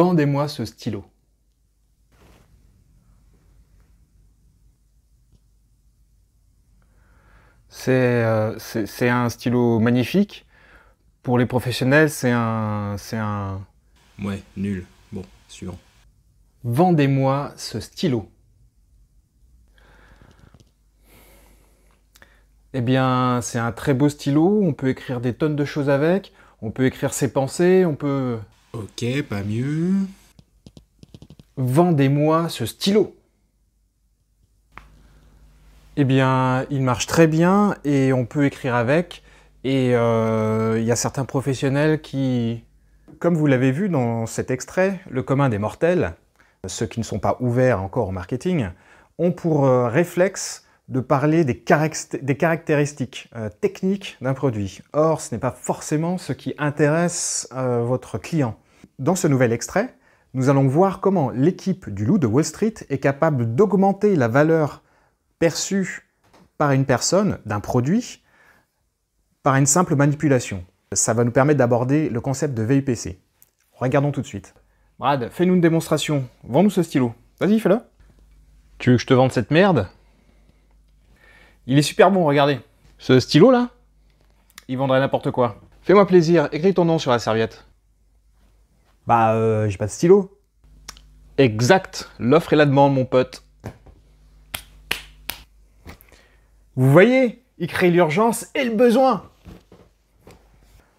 Vendez-moi ce stylo. Euh, c'est un stylo magnifique. Pour les professionnels, c'est un, un... Ouais, nul. Bon, suivant. Vendez-moi ce stylo. Eh bien, c'est un très beau stylo, on peut écrire des tonnes de choses avec, on peut écrire ses pensées, on peut... Ok, pas mieux. Vendez-moi ce stylo. Eh bien, il marche très bien et on peut écrire avec. Et il euh, y a certains professionnels qui, comme vous l'avez vu dans cet extrait, le commun des mortels, ceux qui ne sont pas ouverts encore au marketing, ont pour euh, réflexe de parler des, caractéristiques euh, techniques d'un produit. Or, ce n'est pas forcément ce qui intéresse votre client. Dans ce nouvel extrait, nous allons voir comment l'équipe du loup de Wall Street est capable d'augmenter la valeur perçue par une personne d'un produit par une simple manipulation. Ça va nous permettre d'aborder le concept de VUPC. Regardons tout de suite. Brad, fais-nous une démonstration. Vends-nous ce stylo. Vas-y, fais-le. Tu veux que je te vende cette merde Il est super bon, regardez. Ce stylo là Il vendrait n'importe quoi. Fais-moi plaisir, écris ton nom sur la serviette. Bah, euh, j'ai pas de stylo. Exact, l'offre et la demande, mon pote. Vous voyez, il crée l'urgence et le besoin.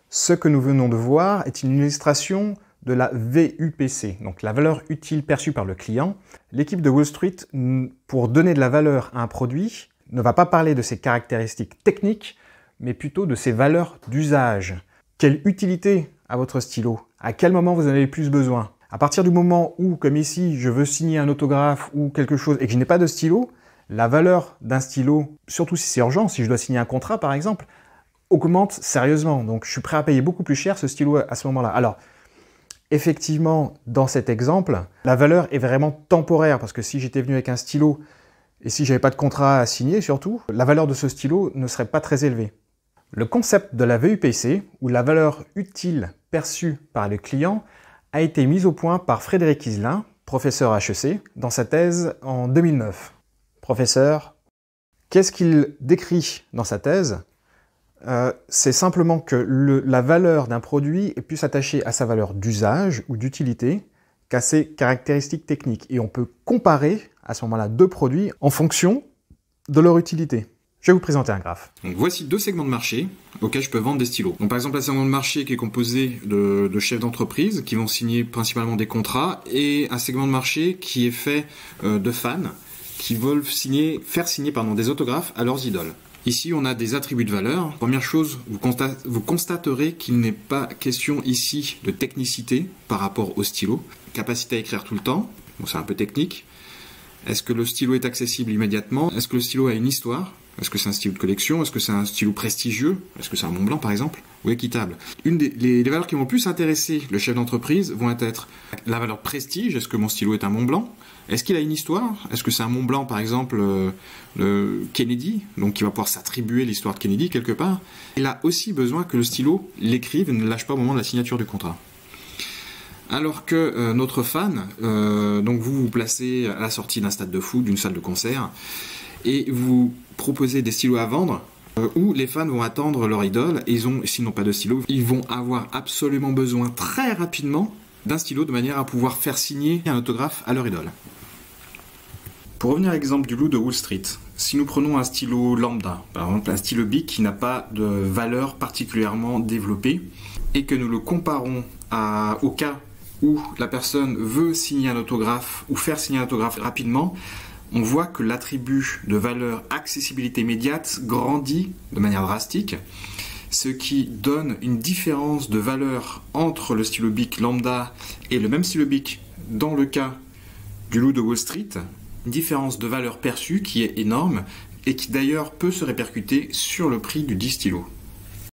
Ce que nous venons de voir est une illustration de la VUPC, donc la valeur utile perçue par le client. L'équipe de Wall Street, pour donner de la valeur à un produit, ne va pas parler de ses caractéristiques techniques, mais plutôt de ses valeurs d'usage. Quelle utilité a votre stylo à quel moment vous en avez le plus besoin. À partir du moment où, comme ici, je veux signer un autographe ou quelque chose et que je n'ai pas de stylo, la valeur d'un stylo, surtout si c'est urgent, si je dois signer un contrat par exemple, augmente sérieusement. Donc je suis prêt à payer beaucoup plus cher ce stylo à ce moment-là. Alors, effectivement, dans cet exemple, la valeur est vraiment temporaire parce que si j'étais venu avec un stylo et si j'avais pas de contrat à signer surtout, la valeur de ce stylo ne serait pas très élevée. Le concept de la VUPC, ou la valeur utile perçue par le client a été mise au point par Frédéric Iselin, professeur HEC, dans sa thèse en 2009. Professeur, qu'est-ce qu'il décrit dans sa thèse euh, C'est simplement que la valeur d'un produit est plus attachée à sa valeur d'usage ou d'utilité qu'à ses caractéristiques techniques. Et on peut comparer à ce moment-là deux produits en fonction de leur utilité. Je vais vous présenter un graphe. Donc voici deux segments de marché auxquels je peux vendre des stylos. par exemple un segment de marché qui est composé de, chefs d'entreprise qui vont signer principalement des contrats et un segment de marché qui est fait euh, de fans qui veulent signer, faire signer pardon, des autographes à leurs idoles. Ici, on a des attributs de valeur. Première chose, vous, vous constaterez qu'il n'est pas question ici de technicité par rapport au stylo. Capacité à écrire tout le temps, c'est un peu technique. Est-ce que le stylo est accessible immédiatement Est-ce que le stylo a une histoire est-ce que c'est un stylo de collection Est-ce que c'est un stylo prestigieux Est-ce que c'est un Mont Blanc par exemple Ou équitable Une des les, valeurs qui vont plus intéresser le chef d'entreprise vont être la valeur prestige. Est-ce que mon stylo est un Mont Blanc Est-ce qu'il a une histoire Est-ce que c'est un Mont Blanc par exemple euh, Kennedy, donc il va pouvoir s'attribuer l'histoire de Kennedy quelque part Il a aussi besoin que le stylo l'écrive et ne lâche pas au moment de la signature du contrat. Alors que euh, notre fan, euh, donc vous vous placez à la sortie d'un stade de foot, d'une salle de concert, et vous proposez des stylos à vendre euh, où les fans vont attendre leur idole et ils ont, s'ils n'ont pas de stylo, ils vont avoir absolument besoin très rapidement d'un stylo de manière à pouvoir faire signer un autographe à leur idole. Pour revenir à l'exemple du loup de Wall Street, si nous prenons un stylo lambda, par exemple un stylo BIC qui n'a pas de valeur particulièrement développée, et que nous le comparons à, au cas où la personne veut signer un autographe ou faire signer un autographe rapidement, on voit que l'attribut de valeur accessibilité immédiate grandit de manière drastique, ce qui donne une différence de valeur entre le stylo BIC lambda et le même stylo BIC dans le cas du loup de Wall Street, une différence de valeur perçue qui est énorme et qui d'ailleurs peut se répercuter sur le prix du 10